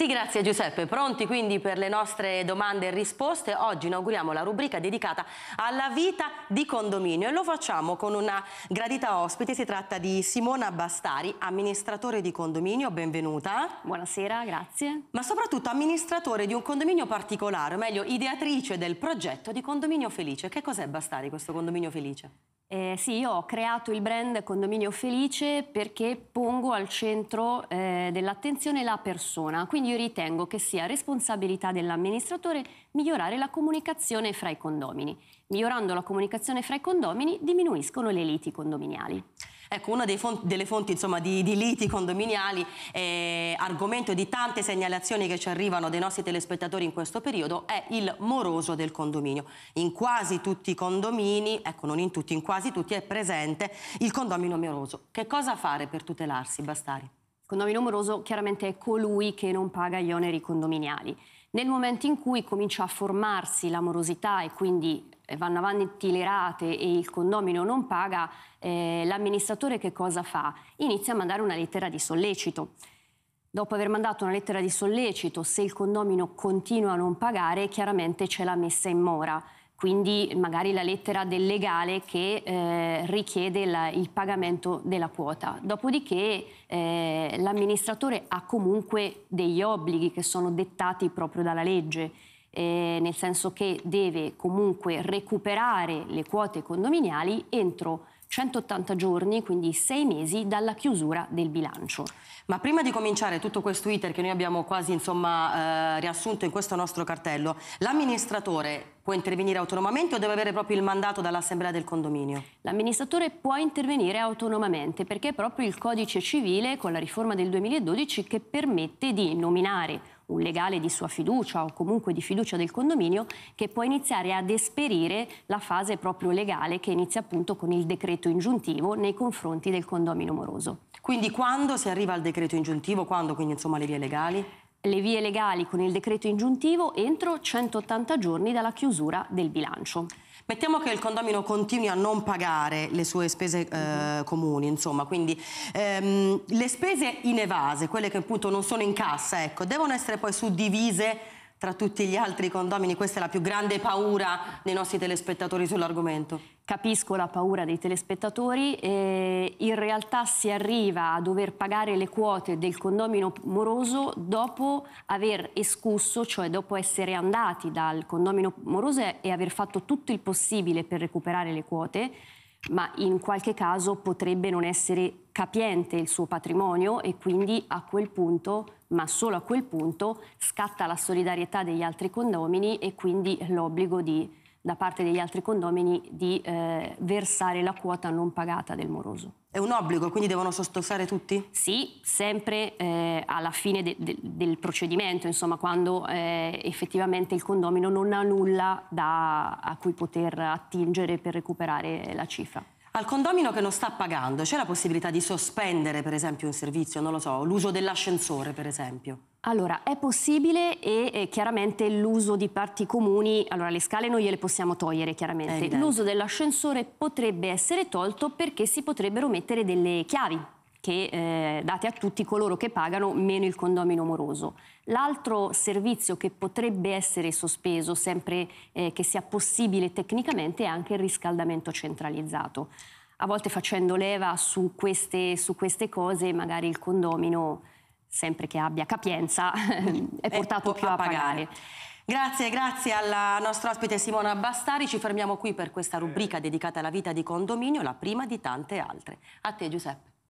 Sì, grazie Giuseppe. Pronti quindi per le nostre domande e risposte? Oggi inauguriamo la rubrica dedicata alla vita di condominio e lo facciamo con una gradita ospite. Si tratta di Simona Bastari, amministratore di condominio. Benvenuta. Buonasera, grazie. Ma soprattutto amministratore di un condominio particolare, o meglio ideatrice del progetto di Condominio Felice. Che cos'è Bastari questo Condominio Felice? Eh, sì, io ho creato il brand Condominio Felice perché pongo al centro eh, dell'attenzione la persona, quindi io ritengo che sia responsabilità dell'amministratore migliorare la comunicazione fra i condomini. Migliorando la comunicazione fra i condomini diminuiscono le liti condominiali. Ecco, una fonti, delle fonti insomma, di, di, liti condominiali, eh, argomento di tante segnalazioni che ci arrivano dai nostri telespettatori in questo periodo, è il moroso del condominio. In quasi tutti i condomini, ecco non in tutti, in quasi tutti è presente il condomino moroso. Che cosa fare per tutelarsi, Bastari? Il condomino moroso chiaramente è colui che non paga gli oneri condominiali. Nel momento in cui comincia a formarsi l'amorosità e quindi eh, vanno avanti le rate e il condomino non paga, eh, l'amministratore che cosa fa? Inizia a mandare una lettera di sollecito. Dopo aver mandato una lettera di sollecito, se il condomino continua a non pagare, chiaramente c'è la messa in mora quindi magari la lettera del legale che eh, richiede la, il pagamento della quota. Dopodiché eh, l'amministratore ha comunque degli obblighi che sono dettati proprio dalla legge, eh, nel senso che deve comunque recuperare le quote condominiali entro 180 giorni, quindi sei mesi dalla chiusura del bilancio. Ma prima di cominciare tutto questo iter che noi abbiamo quasi insomma, eh, riassunto in questo nostro cartello, l'amministratore può intervenire autonomamente o deve avere proprio il mandato dall'assemblea del condominio? L'amministratore può intervenire autonomamente perché è proprio il codice civile con la riforma del 2012 che permette di nominare un legale di sua fiducia o comunque di fiducia del condominio che può iniziare ad esperire la fase proprio legale che inizia appunto con il decreto ingiuntivo nei confronti del condomino moroso. Quindi quando si arriva al decreto ingiuntivo, quando quindi insomma le vie legali? le vie legali con il decreto ingiuntivo entro 180 giorni dalla chiusura del bilancio. Mettiamo che il condomino continui a non pagare le sue spese eh, comuni, insomma, quindi ehm, le spese in evase, quelle che appunto non sono in cassa, ecco, devono essere poi suddivise tra tutti gli altri condomini, questa è la più grande paura dei nostri telespettatori sull'argomento. Capisco la paura dei telespettatori, eh, in realtà si arriva a dover pagare le quote del condomino moroso dopo aver escusso, cioè dopo essere andati dal condomino moroso e aver fatto tutto il possibile per recuperare le quote, ma in qualche caso potrebbe non essere capiente il suo patrimonio e quindi a quel punto, ma solo a quel punto, scatta la solidarietà degli altri condomini e quindi l'obbligo di da parte degli altri condomini di eh, versare la quota non pagata del moroso. È un obbligo, quindi devono sottostare tutti? Sì, sempre eh, alla fine de de del procedimento, insomma, quando eh, effettivamente il condomino non ha nulla da, a cui poter attingere per recuperare la cifra al condomino che non sta pagando c'è la possibilità di sospendere per esempio un servizio, non lo so, l'uso dell'ascensore per esempio? Allora, è possibile e eh, chiaramente l'uso di parti comuni, allora le scale noi gliele possiamo togliere chiaramente, l'uso dell'ascensore potrebbe essere tolto perché si potrebbero mettere delle chiavi che, eh, date a tutti coloro che pagano meno il condomino moroso. L'altro servizio che potrebbe essere sospeso, sempre eh, che sia possibile tecnicamente, è anche il riscaldamento centralizzato. A volte facendo leva su queste, su queste cose, magari il condomino, sempre che abbia capienza, è eh, portato è più a, pagare. pagare. Grazie, grazie alla nostra ospite Simona Bastari. Ci fermiamo qui per questa rubrica eh. dedicata alla vita di condominio, la prima di tante altre. A te Giuseppe.